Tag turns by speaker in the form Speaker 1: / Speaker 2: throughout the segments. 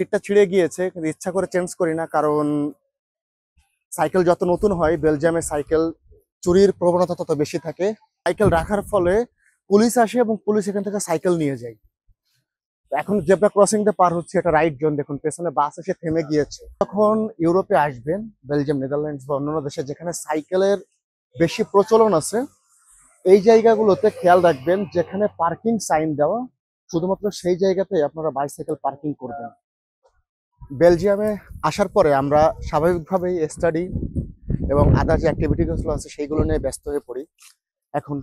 Speaker 1: সিটটা ছিঁড়ে গিয়েছে কিন্তু ইচ্ছা করে চেঞ্জ করি না কারণ সাইকেল যত নতুন হয় বেলজিয়ামে সাইকেল চুরির প্রবণতা তত বেশি থাকে সাইকেল রাখার ফলে পুলিশ আসে এবং পুলিশ এখান থেকে সাইকেল নিয়ে যায় এখন জেব্রা ক্রসিংটা পার হচ্ছে এটা রাইট জোন দেখুন পেছনে বাস এসে থেমে গিয়েছে তখন ইউরোপে আসবেন বেলজিয়াম নেদারল্যান্ডস বা অন্যান্য দেশে যেখানে সাইকেলের বেশি প্রচলন আছে এই জায়গাগুলোতে খেয়াল রাখবেন যেখানে পার্কিং সাইন দেওয়া শুধুমাত্র সেই জায়গাতে আপনারা বাইসাইকেল পার্কিং করবেন বেলজিয়ামে আসার পরে আমরা স্বাভাবিকভাবেই স্টাডি এবং আদার যে অ্যাক্টিভিটিগুলো আছে সেইগুলো নিয়ে ব্যস্ত হয়ে পড়ি এখন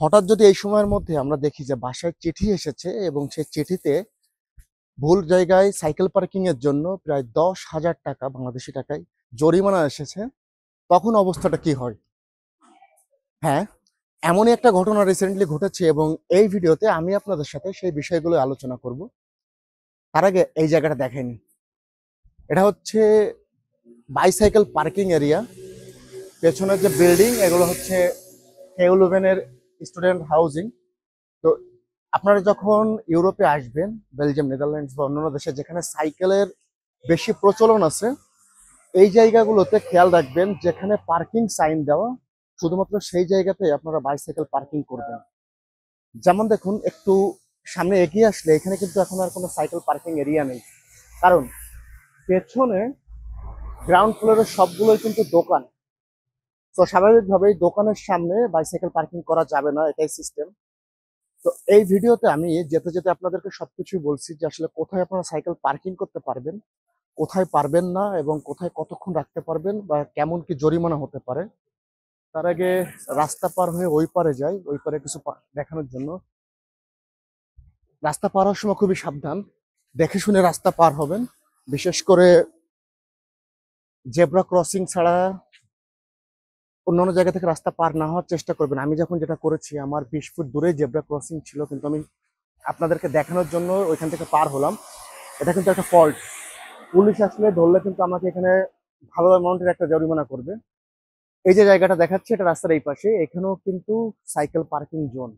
Speaker 1: হঠাৎ যদি এই সময়ের মধ্যে আমরা দেখি যে বাসায় চিঠি এসেছে এবং সেই চিঠিতে ভুল জায়গায় সাইকেল পার্কিংয়ের জন্য প্রায় দশ হাজার টাকা বাংলাদেশি টাকায় জরিমানা এসেছে তখন অবস্থাটা কি হয় হ্যাঁ এমনই একটা ঘটনা রিসেন্টলি ঘটেছে এবং এই ভিডিওতে আমি আপনাদের সাথে সেই বিষয়গুলো আলোচনা করব তার আগে এই জায়গাটা দেখেনি এটা হচ্ছে বাইসাইকেল পার্কিং এরিয়া পেছনের যে বিল্ডিং এগুলো হচ্ছে হেউলোভেনের স্টুডেন্ট হাউজিং তো আপনারা যখন ইউরোপে আসবেন বেলজিয়াম নেদারল্যান্ডস বা অন্যান্য দেশে যেখানে সাইকেলের বেশি প্রচলন আছে এই জায়গাগুলোতে খেয়াল রাখবেন যেখানে পার্কিং সাইন দেওয়া শুধুমাত্র সেই জায়গাতে আপনারা বাইসাইকেল পার্কিং করবেন যেমন দেখুন একটু সামনে এগিয়ে আসলে এখানে কিন্তু এখন আর কোনো সাইকেল পার্কিং এরিয়া নেই কারণ পেছনে গ্রাউন্ড ফ্লোরের সবগুলোই কিন্তু দোকান তো স্বাভাবিকভাবেই দোকানের সামনে বাইসাইকেল পার্কিং করা যাবে না এটাই সিস্টেম তো এই ভিডিওতে আমি যেতে যেতে আপনাদেরকে সবকিছুই বলছি যে আসলে কোথায় আপনারা সাইকেল পার্কিং করতে পারবেন কোথায় পারবেন না এবং কোথায় কতক্ষণ রাখতে পারবেন বা কেমন কি জরিমানা হতে পারে তার আগে রাস্তা পার হয়ে ওই পারে যাই ওই পারে কিছু দেখানোর জন্য রাস্তা পার হওয়ার সময় খুবই সাবধান দেখে শুনে রাস্তা পার হবেন বিশেষ করে জেব্রা ক্রসিং ছাড়া অন্যান্য জায়গা থেকে রাস্তা পার না হওয়ার চেষ্টা করবেন আমি যখন যেটা করেছি আমার বিশ ফুট দূরে জেব্রা ক্রসিং ছিল কিন্তু আমি আপনাদেরকে দেখানোর জন্য ওইখান থেকে পার হলাম এটা কিন্তু একটা ফল্ট পুলিশ আসলে ধরলে কিন্তু আমাকে এখানে ভালো অ্যামাউন্টের একটা জরিমানা করবে এই যে জায়গাটা দেখাচ্ছে এটা রাস্তার এই পাশে এখানেও কিন্তু সাইকেল পার্কিং জোন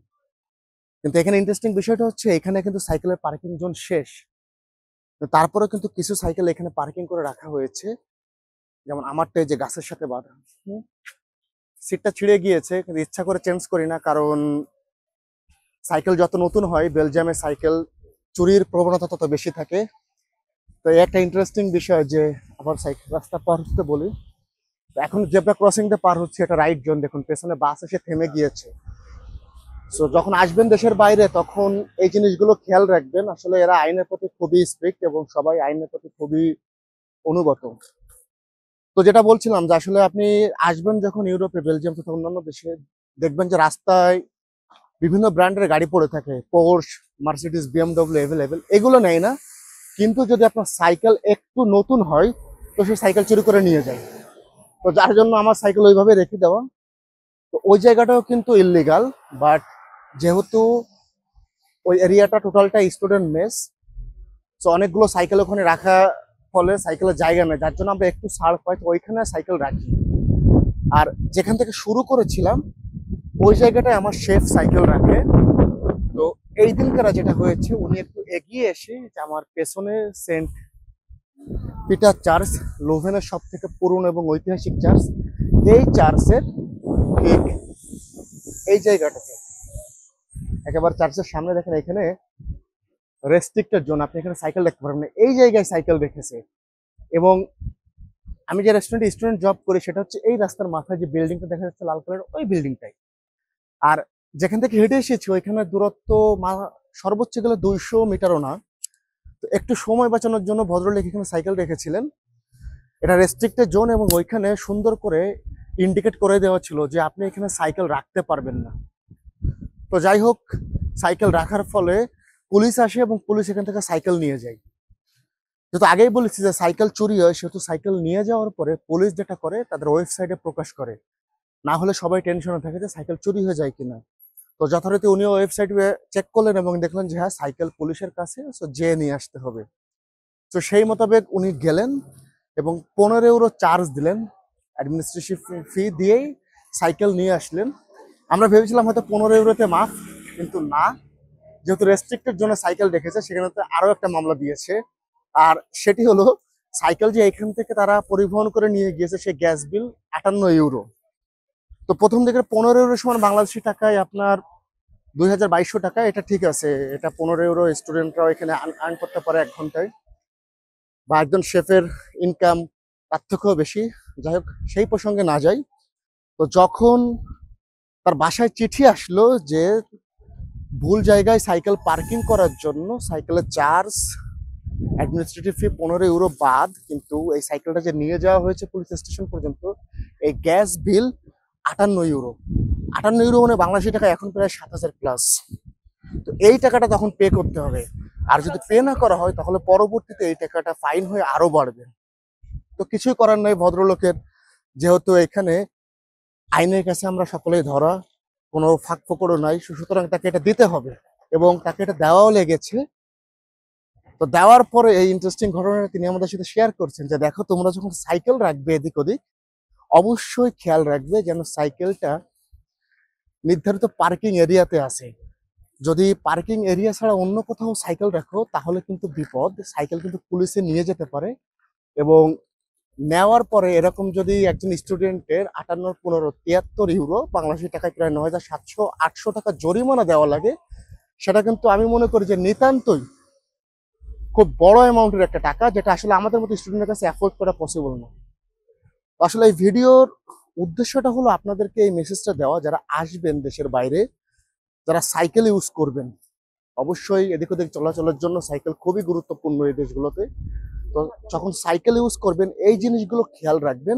Speaker 1: কিন্তু এখানে ইন্টারেস্টিং বিষয়টা হচ্ছে এখানে কিন্তু সাইকেলের পার্কিং জোন শেষ তারপরে কিন্তু কিছু সাইকেল এখানে পার্কিং করে রাখা হয়েছে যেমন আমারটা যে গাছের সাথে বাঁধা সিটটা ছিঁড়ে গিয়েছে কিন্তু ইচ্ছা করে চেঞ্জ করি না কারণ সাইকেল যত নতুন হয় বেলজিয়ামে সাইকেল চুরির প্রবণতা তত বেশি থাকে তো একটা ইন্টারেস্টিং বিষয় যে আবার সাইকেল রাস্তা পার হতে বলি এখন জেব্রা ক্রসিংটা পার হচ্ছে এটা রাইট জোন দেখুন পেছনে বাস এসে থেমে গিয়েছে সো যখন আসবেন দেশের বাইরে তখন এই জিনিসগুলো খেয়াল রাখবেন আসলে এরা আইনের প্রতি খুবই স্ট্রিক্ট এবং সবাই আইনের প্রতি খুবই অনুগত তো যেটা বলছিলাম যে আসলে আপনি আসবেন যখন ইউরোপে বেলজিয়াম তথা অন্যান্য দেশে দেখবেন যে রাস্তায় বিভিন্ন ব্র্যান্ডের গাড়ি পড়ে থাকে পোর্স মার্সিডিস বিএমডব্লিউ অ্যাভেলেবেল এগুলো নেয় না কিন্তু যদি আপনার সাইকেল একটু নতুন হয় তো সে সাইকেল চুরি করে নিয়ে যায় তো যার জন্য আমার সাইকেল ওইভাবে রেখে দেওয়া তো ওই জায়গাটাও কিন্তু ইললিগাল বাট যেহেতু ওই এরিয়াটা টোটালটা স্টুডেন্ট মেস সো অনেকগুলো সাইকেল ওখানে রাখা ফলে সাইকেলের জায়গা নেই যার জন্য আমরা একটু সার্ফ পাই তো ওইখানে সাইকেল রাখি আর যেখান থেকে শুরু করেছিলাম ওই জায়গাটায় আমার শেফ সাইকেল রাখে তো এই দিনকার যেটা হয়েছে উনি একটু এগিয়ে এসে যে আমার পেছনে সেন্ট পিটার চার্চ লোভেনের সব থেকে পুরনো এবং ঐতিহাসিক চার্চ এই চার্চের ঠিক এই জায়গাটাতে একেবারে চার্চের সামনে দেখেন এখানে রেস্ট্রিক্টেড জোন আপনি এখানে সাইকেল দেখতে পারবেন না এই জায়গায় সাইকেল রেখেছে এবং আমি যে রেস্টুরেন্টে স্টুডেন্ট জব করি সেটা হচ্ছে এই রাস্তার মাথায় যে বিল্ডিংটা দেখা যাচ্ছে লাল কালার ওই বিল্ডিংটাই আর যেখান থেকে হেঁটে এসেছি ওইখানে দূরত্ব সর্বোচ্চ গেলে দুইশো মিটারও না তো একটু সময় বাঁচানোর জন্য ভদ্রলেক এখানে সাইকেল রেখেছিলেন এটা রেস্ট্রিক্টেড জোন এবং ওইখানে সুন্দর করে ইন্ডিকেট করে দেওয়া ছিল যে আপনি এখানে সাইকেল রাখতে পারবেন না তো যাই হোক সাইকেল রাখার ফলে পুলিশ আসে এবং পুলিশ এখান থেকে সাইকেল নিয়ে যায় যেহেতু আগেই বলেছি যে সাইকেল চুরি হয় সেহেতু সাইকেল নিয়ে যাওয়ার পরে পুলিশ যেটা করে তাদের ওয়েবসাইটে প্রকাশ করে না হলে সবাই টেনশনে থাকে যে সাইকেল চুরি হয়ে যায় কিনা তো যথারীতি উনি ওয়েবসাইট চেক করলেন এবং দেখলেন যে হ্যাঁ সাইকেল পুলিশের কাছে যে নিয়ে আসতে হবে তো সেই মোতাবেক উনি গেলেন এবং পনেরো ইউরো চার্জ দিলেন অ্যাডমিনিস্ট্রেশন ফি দিয়েই সাইকেল নিয়ে আসলেন আমরা ভেবেছিলাম হয়তো পনেরো ইউরোতে মাফ কিন্তু না যেহেতু রেস্ট্রিক্টের জন্য সাইকেল রেখেছে সেখানে তো আরও একটা মামলা দিয়েছে আর সেটি হলো সাইকেল যে এখান থেকে তারা পরিবহন করে নিয়ে গিয়েছে সে গ্যাস বিল আটান্ন ইউরো তো প্রথম দিকে পনেরো ইউরো সমান বাংলাদেশি টাকায় আপনার দুই হাজার বাইশশো টাকা এটা ঠিক আছে এটা পনেরো ইউরো স্টুডেন্টরাও এখানে আর্ন করতে পারে এক ঘন্টায় বা একজন শেফের ইনকাম পার্থক্য বেশি যাই হোক সেই প্রসঙ্গে না যাই তো যখন তার বাসায় চিঠি আসলো যে ভুল জায়গায় সাইকেল পার্কিং করার জন্য সাইকেলের চার্জ অ্যাডমিনিস্ট্রেটিভ ফি পনেরো ইউরো বাদ কিন্তু এই সাইকেলটা যে নিয়ে যাওয়া হয়েছে পুলিশ স্টেশন পর্যন্ত এই গ্যাস বিল আটান্ন ইউরো আটান্ন ইউরো মানে বাংলাদেশি টাকা এখন প্রায় সাত হাজার প্লাস তো এই টাকাটা তখন পে করতে হবে আর যদি পে না করা হয় তাহলে পরবর্তীতে এই টাকাটা ফাইন হয়ে আরও বাড়বে তো কিছুই করার নয় ভদ্রলোকের যেহেতু এখানে আইনের কাছে আমরা সকলেই ধরা কোনো ফাঁক ফোকরও নাই সুতরাং তাকে এটা দিতে হবে এবং তাকে এটা দেওয়াও লেগেছে তো দেওয়ার পরে এই ইন্টারেস্টিং ঘটনাটা তিনি আমাদের সাথে শেয়ার করছেন যে দেখো তোমরা যখন সাইকেল রাখবে এদিক ওদিক অবশ্যই খেয়াল রাখবে যেন সাইকেলটা নির্ধারিত পার্কিং এরিয়াতে আছে যদি পার্কিং এরিয়া ছাড়া অন্য কোথাও সাইকেল রাখো তাহলে কিন্তু বিপদ সাইকেল কিন্তু পুলিশে নিয়ে যেতে পারে এবং নেওয়ার পরে এরকম যদি একজন স্টুডেন্টের আটান্ন পনেরো তিয়াত্তর ইউরো বাংলাদেশের টাকায় প্রায় নয় হাজার সাতশো আটশো টাকা জরিমানা দেওয়া লাগে সেটা কিন্তু আমি মনে করি যে নিতান্তই খুব বড় অ্যামাউন্টের একটা টাকা যেটা আসলে আমাদের মতো স্টুডেন্টের কাছে অ্যাফোর্ড করা পসিবল না আসলে এই ভিডিওর উদ্দেশ্যটা হলো আপনাদেরকে এই মেসেজটা দেওয়া যারা আসবেন দেশের বাইরে যারা সাইকেল ইউজ করবেন অবশ্যই এদিক ওদিক চলাচলের জন্য সাইকেল খুবই গুরুত্বপূর্ণ এই দেশগুলোতে তো যখন সাইকেল ইউজ করবেন এই জিনিসগুলো খেয়াল রাখবেন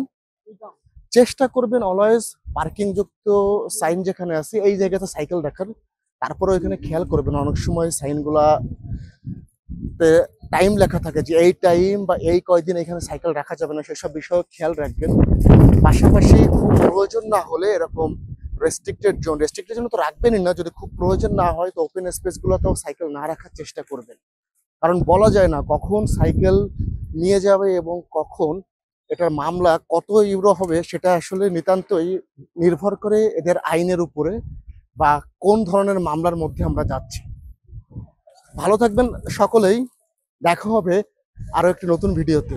Speaker 1: চেষ্টা করবেন অলওয়েজ পার্কিং যুক্ত সাইন যেখানে আছে এই জায়গাতে সাইকেল রাখার তারপরে এখানে খেয়াল করবেন অনেক সময় সাইনগুলা টাইম লেখা থাকে যে এই টাইম বা এই কয়দিন এখানে সাইকেল রাখা যাবে না সেসব বিষয়ে খেয়াল রাখবেন পাশাপাশি খুব প্রয়োজন না হলে এরকম রেস্ট্রিক্টেড জোন রেস্ট্রিক্টেড জোন তো রাখবেনই না যদি খুব প্রয়োজন না হয় তো ওপেন স্পেসগুলোতেও সাইকেল না রাখার চেষ্টা করবেন কারণ বলা যায় না কখন সাইকেল নিয়ে যাবে এবং কখন এটার মামলা কত ইউরো হবে সেটা আসলে নিতান্তই নির্ভর করে এদের আইনের উপরে বা কোন ধরনের মামলার মধ্যে আমরা যাচ্ছি ভালো থাকবেন সকলেই দেখা হবে আরও একটি নতুন ভিডিওতে